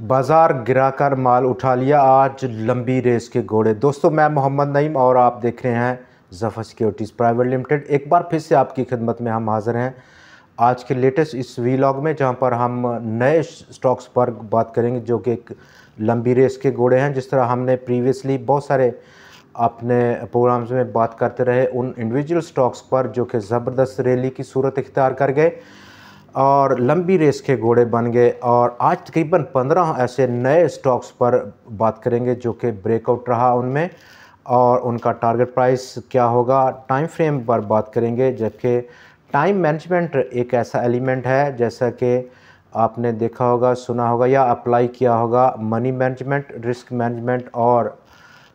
बाज़ार गिराकर माल उठा लिया आज लंबी रेस के घोड़े दोस्तों मैं मोहम्मद नईम और आप देख रहे हैं जफ़र सिक्योरिटीज़ प्राइवेट लिमिटेड एक बार फिर से आपकी खिदमत में हम हाज़िर हैं आज के लेटेस्ट इस वीलॉग में जहां पर हम नए स्टॉक्स पर बात करेंगे जो कि एक लंबी रेस के घोड़े हैं जिस तरह हमने प्रीवियसली बहुत सारे अपने प्रोग्राम्स में बात करते रहे उन इंडिविजुअल स्टॉक्स पर जो कि ज़बरदस्त रैली की सूरत इख्तियार कर गए और लंबी रेस के घोड़े बन गए और आज तकरीबन पंद्रह ऐसे नए स्टॉक्स पर बात करेंगे जो कि ब्रेकआउट रहा उनमें और उनका टारगेट प्राइस क्या होगा टाइम फ्रेम पर बात करेंगे जबकि टाइम मैनेजमेंट एक ऐसा एलिमेंट है जैसा कि आपने देखा होगा सुना होगा या अप्लाई किया होगा मनी मैनेजमेंट रिस्क मैनेजमेंट और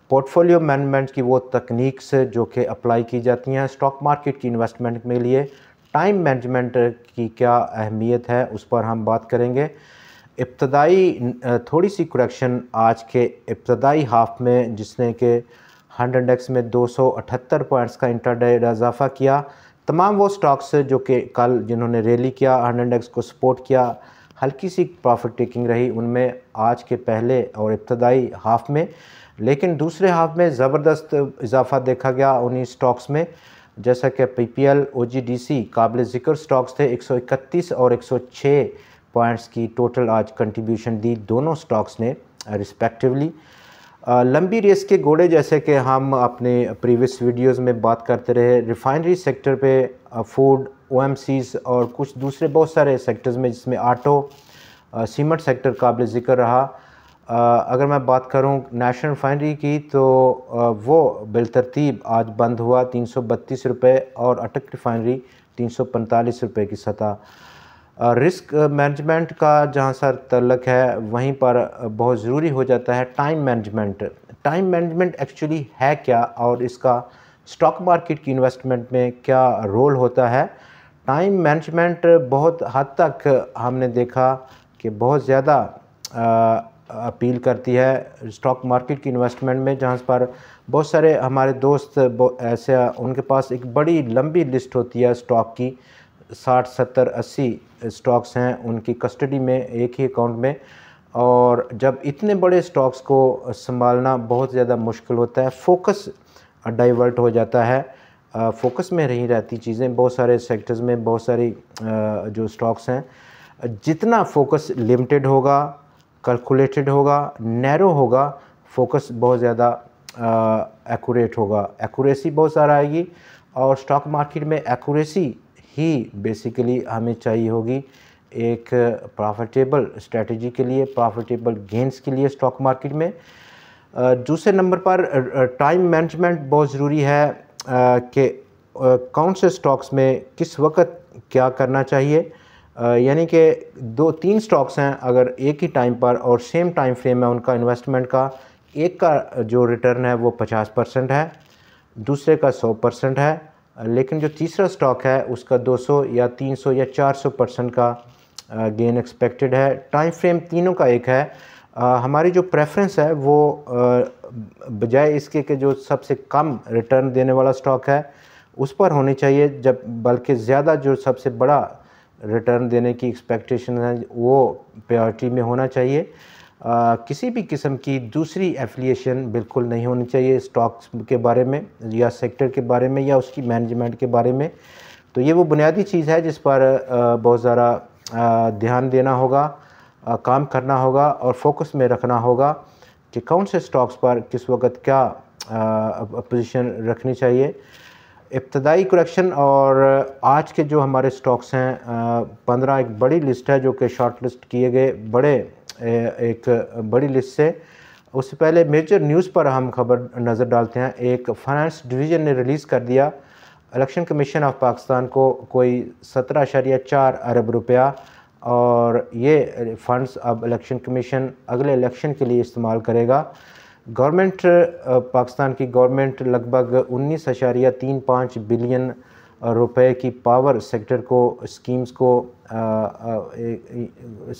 पोर्टफोलियो मैनेजमेंट की वो तकनीक्स जो कि अप्लाई की जाती हैं स्टॉक मार्केट की इन्वेस्टमेंट के लिए टाइम मैनेजमेंट की क्या अहमियत है उस पर हम बात करेंगे इब्तदाई थोड़ी सी करेक्शन आज के इब्तदाई हाफ में जिसने के हंड इंडेक्स में 278 पॉइंट्स का इंटरडे इजाफा किया तमाम वो स्टॉक्स जो कि कल जिन्होंने रैली किया हंड इंडेक्स को सपोर्ट किया हल्की सी प्रॉफिट टेकिंग रही उनमें आज के पहले और इब्तदाई हाफ में लेकिन दूसरे हाफ में ज़बरदस्त इजाफा देखा गया उन्हीं स्टॉक्स में जैसा कि P P L O G D C काबिल ज़िक्र स्टॉक्स थे 131 और 106 पॉइंट्स की टोटल आज कंट्रीब्यूशन दी दोनों स्टॉक्स ने रिस्पेक्टिवली लंबी रेस के घोड़े जैसे कि हम अपने प्रीवियस वीडियोस में बात करते रहे रिफाइनरी सेक्टर पे फूड ओ और कुछ दूसरे बहुत सारे सेक्टर्स में जिसमें आटो सीमेंट सेक्टर काबिल ज़िक्र रहा अगर मैं बात करूं नेशनल रिफाइनरी की तो वो बिलतरतीब आज बंद हुआ तीन सौ बत्तीस रुपये और अटक रिफाइनरी तीन सौ पैंतालीस रुपये की सतह रिस्क मैनेजमेंट का जहाँ सर तलक है वहीं पर बहुत ज़रूरी हो जाता है time management time management actually है क्या और इसका स्टॉक मार्केट की इन्वेस्टमेंट में क्या रोल होता है टाइम मैनेजमेंट बहुत हद तक हमने देखा कि बहुत ज़्यादा अपील करती है स्टॉक मार्केट की इन्वेस्टमेंट में जहाँ पर बहुत सारे हमारे दोस्त ऐसे उनके पास एक बड़ी लंबी लिस्ट होती है स्टॉक की साठ सत्तर अस्सी स्टॉक्स हैं उनकी कस्टडी में एक ही अकाउंट में और जब इतने बड़े स्टॉक्स को संभालना बहुत ज़्यादा मुश्किल होता है फोकस डाइवर्ट हो जाता है फोकस में नहीं रहती चीज़ें बहुत सारे सेक्टर्स में बहुत सारी जो स्टॉक्स हैं जितना फोकस लिमिटेड होगा कैलकुलेटेड होगा नैरो होगा फोकस बहुत ज़्यादा एक्यूरेट होगा एक्यूरेसी बहुत सारा आएगी और स्टॉक मार्केट में एक्यूरेसी ही बेसिकली हमें चाहिए होगी एक प्रॉफिटेबल स्ट्रेटजी के लिए प्रॉफिटेबल गेंस के लिए स्टॉक मार्केट में दूसरे नंबर पर टाइम मैनेजमेंट बहुत ज़रूरी है कि कौन से स्टॉक्स में किस वक्त क्या करना चाहिए यानी कि दो तीन स्टॉक्स हैं अगर एक ही टाइम पर और सेम टाइम फ्रेम में उनका इन्वेस्टमेंट का एक का जो रिटर्न है वो पचास परसेंट है दूसरे का सौ परसेंट है लेकिन जो तीसरा स्टॉक है उसका 200 या 300 या 400 परसेंट का गेन एक्सपेक्टेड है टाइम फ्रेम तीनों का एक है हमारी जो प्रेफरेंस है वो बजाय इसके के जो सबसे कम रिटर्न देने वाला स्टॉक है उस पर होनी चाहिए जब बल्कि ज़्यादा जो सबसे बड़ा रिटर्न देने की एक्सपेक्टेशन है वो प्रायोरिटी में होना चाहिए आ, किसी भी किस्म की दूसरी एफिलिएशन बिल्कुल नहीं होनी चाहिए स्टॉक्स के बारे में या सेक्टर के बारे में या उसकी मैनेजमेंट के बारे में तो ये वो बुनियादी चीज़ है जिस पर बहुत ज़्यादा ध्यान देना होगा आ, काम करना होगा और फोकस में रखना होगा कि कौन से स्टॉक्स पर किस वक्त क्या पोजीशन रखनी चाहिए इब्तदाई करेक्शन और आज के जो हमारे स्टॉक्स हैं पंद्रह एक बड़ी लिस्ट है जो कि शॉर्ट लिस्ट किए गए बड़े एक बड़ी लिस्ट से उससे पहले मेजर न्यूज़ पर हम खबर नज़र डालते हैं एक फाइनेंस डिवीज़न ने रिलीज़ कर दिया इलेक्शन कमीशन ऑफ पाकिस्तान को कोई सत्रह अशारिया चार अरब रुपया और ये फ़ंड्स अब इलेक्शन कमीशन अगले इलेक्शन के लिए इस्तेमाल करेगा गवर्नमेंट पाकिस्तान की गवर्नमेंट लगभग उन्नीस अशारिया तीन पाँच बिलियन रुपए की पावर सेक्टर को स्कीम्स को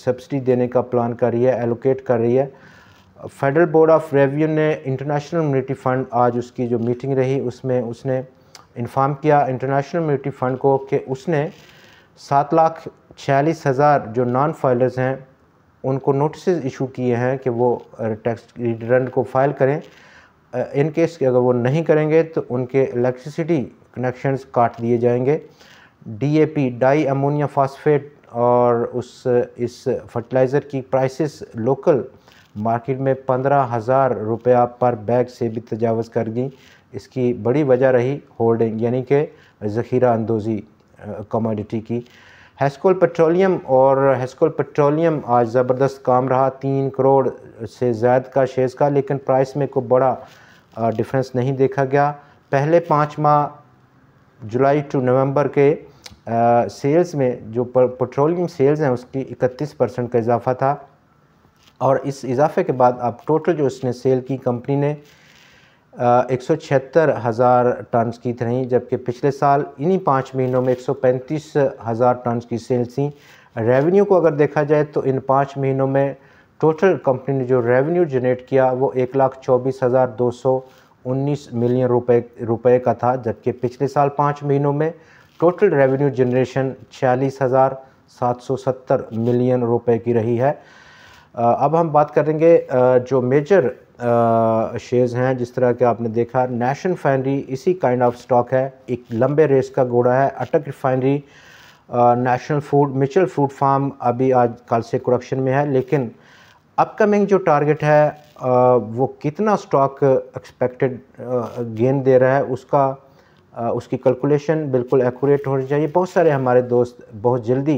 सब्सिडी देने का प्लान कर रही है एलोकेट कर रही है फेडरल बोर्ड ऑफ रेवन्यू ने इंटरनेशनल म्यूनिटी फ़ंड आज उसकी जो मीटिंग रही उसमें उसने इन्फॉर्म किया इंटरनेशनल म्यूनिटी फ़ंड को कि उसने सात लाख छियालीस हज़ार जो नॉन फाइलर्स हैं उनको नोटिस इशू किए हैं कि वो टैक्स रिटर्न को फाइल करें इन केस के अगर वो नहीं करेंगे तो उनके इलेक्ट्रिसिटी कनेक्शंस काट दिए जाएंगे डीएपी डाई अमोनिया फास्फेट और उस इस फर्टिलाइज़र की प्राइसेस लोकल मार्केट में पंद्रह हज़ार रुपया पर बैग से भी तजावज़ कर गई इसकी बड़ी वजह रही होल्डिंग यानी कि ज़ख़ीरा अंदोज़ी कमोडिटी की हेस्कोल पेट्रोलियम और हेस्कोल पेट्रोलियम आज ज़बरदस्त काम रहा तीन करोड़ से ज़्यादा का शेयर्स का लेकिन प्राइस में कोई बड़ा डिफरेंस नहीं देखा गया पहले पाँच माह जुलाई टू नवंबर के आ, सेल्स में जो पेट्रोलियम सेल्स हैं उसकी 31 परसेंट का इजाफा था और इस इजाफे के बाद अब टोटल जो इसने सेल की कंपनी ने एक सौ छिहत्तर हज़ार टनस की रहीं जबकि पिछले साल इन्हीं पाँच महीनों में एक सौ पैंतीस हज़ार टनस की सेल थी रेवेन्यू को अगर देखा जाए तो इन पाँच महीनों में टोटल कंपनी ने जो रेवेन्यू जनरेट किया वो एक लाख चौबीस हज़ार दो सौ उन्नीस मिलियन रुपए रुपए का था जबकि पिछले साल पाँच महीनों में टोटल रेवेन्यू जनरेशन छियालीस हज़ार सात सौ सत्तर मिलियन रुपए की रही है अब हम बात करेंगे जो मेजर शेयर्स हैं जिस तरह के आपने देखा नेशन रिफाइनरी इसी काइंड ऑफ स्टॉक है एक लंबे रेस का घोड़ा है Attock refinery national food Mitchell food farm अभी आज कल से करप्शन में है लेकिन अपकमिंग जो टारगेट है आ, वो कितना स्टॉक एक्सपेक्टेड गेन दे रहा है उसका आ, उसकी कैलकुलेशन बिल्कुल एक्यूरेट होनी चाहिए बहुत सारे हमारे दोस्त बहुत जल्दी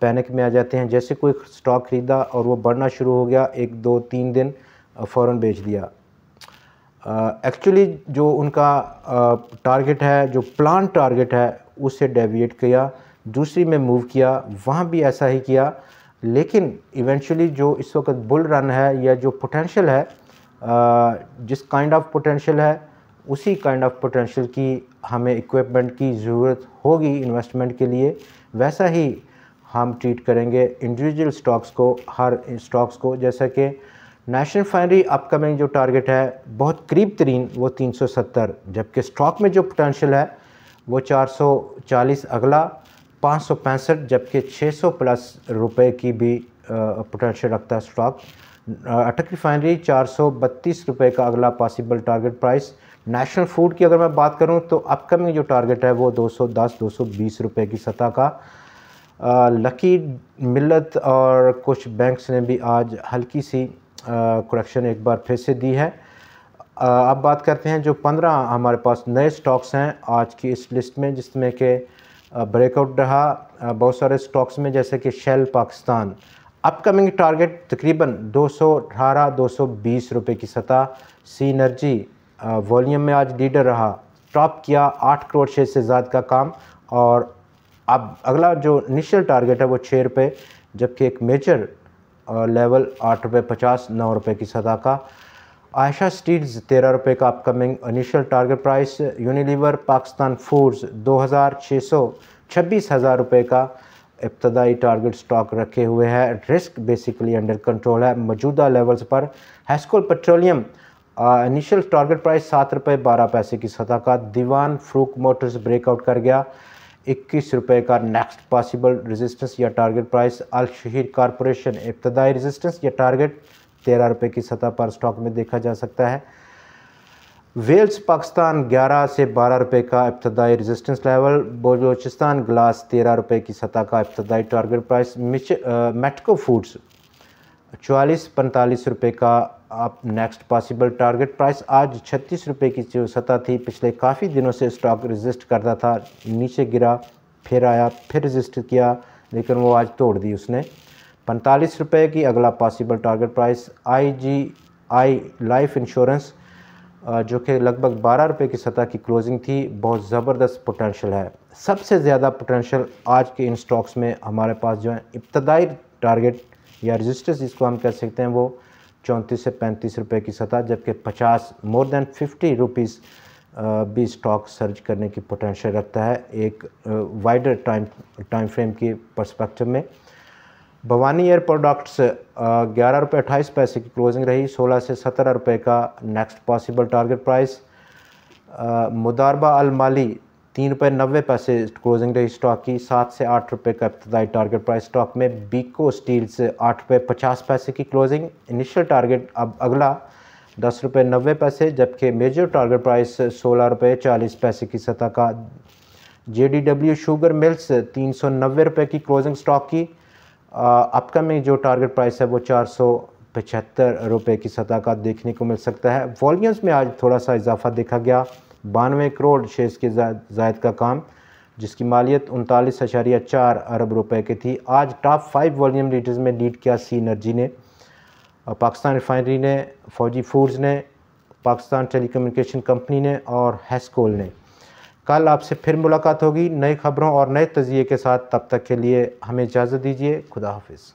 पैनिक में आ जाते हैं जैसे कोई स्टॉक ख़रीदा और वो बढ़ना शुरू हो गया एक दो तीन दिन फ़ौर बेच दिया एक्चुअली जो उनका टारगेट है जो प्लान टारगेट है उससे डेविएट किया दूसरी में मूव किया वहाँ भी ऐसा ही किया लेकिन इवेंचुअली जो इस वक्त बुल रन है या जो पोटेंशियल है जिस काइंड ऑफ पोटेंशियल है उसी काइंड ऑफ पोटेंशियल की हमें इक्विपमेंट की ज़रूरत होगी इन्वेस्टमेंट के लिए वैसा ही हम ट्रीट करेंगे इंडिविजुअल स्टॉक्स को हर स्टॉक्स को जैसा कि नेशनल रिफाइनरी अपकमिंग जो टारगेट है बहुत करीब तरीन वो 370 जबकि स्टॉक में जो पोटेंशियल है वो 440 अगला पाँच जबकि 600 प्लस रुपए की भी पोटेंशियल रखता है स्टॉक अटक रिफाइनरी चार रुपए का अगला possible target price national food की अगर मैं बात करूं तो अपकमिंग जो टारगेट है वो 210-220 रुपए की सतह का आ, लकी मिलत और कुछ बैंक्स ने भी आज हल्की सी करेक्शन एक बार फिर से दी है अब बात करते हैं जो पंद्रह हमारे पास नए स्टॉक्स हैं आज की इस लिस्ट में जिसमें के ब्रेकआउट रहा बहुत सारे स्टॉक्स में जैसे कि शेल पाकिस्तान अपकमिंग टारगेट तकरीबन 218-220 रुपए की सतह सी एनर्जी वॉलीम में आज लीडर रहा टॉप किया 8 करोड़ शेयर से ज़्यादा का काम और अब अगला जो इनिशियल टारगेट है वो छः रुपये जबकि एक मेजर लेवल आठ रुपये पचास नौ रुपये की सतह का आयशा स्टील्स तेरह रुपये का upcoming initial target price Unilever Pakistan foods दो हज़ार छः सौ छब्बीस हज़ार रुपये का इब्तदाई टारगेट स्टॉक रखे हुए है रिस्क बेसिकली अंडर कंट्रोल है मौजूदा लेवल्स पर Hascol petroleum initial target price सात रुपये बारह पैसे की सतह का दीवान फ्रूक मोटर्स ब्रेकआउट कर गया इक्कीस रुपये का नेक्स्ट पॉसिबल रेजिस्टेंस या target price Al Shaheer corporation इब्तदाई रेजिस्टेंस या टारगेट तेरह रुपये की सतह पर स्टॉक में देखा जा सकता है वेल्स पाकिस्तान 11 से 12 रुपए का इब्तदाई रेजिस्टेंस लेवल बलोचिस्तान ग्लास 13 रुपए की सतह का इब्तदाई टारगेट प्राइस मिच मेटको फूड्स चवालीस पैंतालीस रुपए का आप नेक्स्ट पॉसिबल टारगेट प्राइस आज छत्तीस रुपये की जो सतह थी पिछले काफ़ी दिनों से स्टॉक रजिस्ट करता था नीचे गिरा फिर आया फिर रजिस्ट किया लेकिन वो आज तोड़ दी उसने पैंतालीस रुपये की अगला possible target price I G I life insurance जो कि लगभग बारह रुपये की सतह की क्लोजिंग थी बहुत ज़बरदस्त पोटेंशल है सबसे ज़्यादा पोटेंशल आज के इन स्टॉक्स में हमारे पास जो है इब्तदाई टारगेट या रजिस्टर्स जिसको हम कह सकते हैं वो चौंतीस से पैंतीस रुपए की सतह जबकि पचास मोर देन फिफ्टी रुपीज़ भी स्टॉक सर्ज करने की पोटेंशियल रखता है एक वाइडर टाइम टाइम फ्रेम की पर्सपेक्टिव में भवानी एयर प्रोडक्ट्स ग्यारह रुपये अट्ठाईस पैसे की क्लोजिंग रही सोलह से सत्रह रुपये का next possible target price Modaraba Almali तीन रुपये नब्बे पैसे क्लोजिंग रही स्टॉक की सात से आठ रुपये का इब्तदाई टारगेट प्राइस स्टॉक में बीको स्टील से आठ रुपये पचास पैसे की क्लोजिंग इनिशियल टारगेट अब अगला दस रुपये नब्बे पैसे जबकि मेजर टारगेट प्राइस सोलह रुपये चालीस पैसे की सतह का J D W sugar mills तीन सौ नब्बे रुपये की क्लोजिंग स्टॉक की अपकमिंग जो टारगेट प्राइस है वो चार सौ पचहत्तर रुपये की सतह का देखने को मिल सकता है वॉल्यूम्स में आज थोड़ा सा इजाफा देखा गया बानवे करोड़ शेयर्स के जायद का काम जिसकी मालियत उनतालीस अशारिया चार अरब रुपए की थी आज टॉप फाइव वॉल्यूम लीटर्स में लीड किया सी एनर्जी ने पाकिस्तान रिफाइनरी ने फौजी फूड्स ने पाकिस्तान टेलीकम्युनिकेशन कंपनी ने और हैस्कोल ने कल आपसे फिर मुलाकात होगी नई खबरों और नए तजिए के साथ तब तक के लिए हमें इजाज़त दीजिए खुदा हाफिज़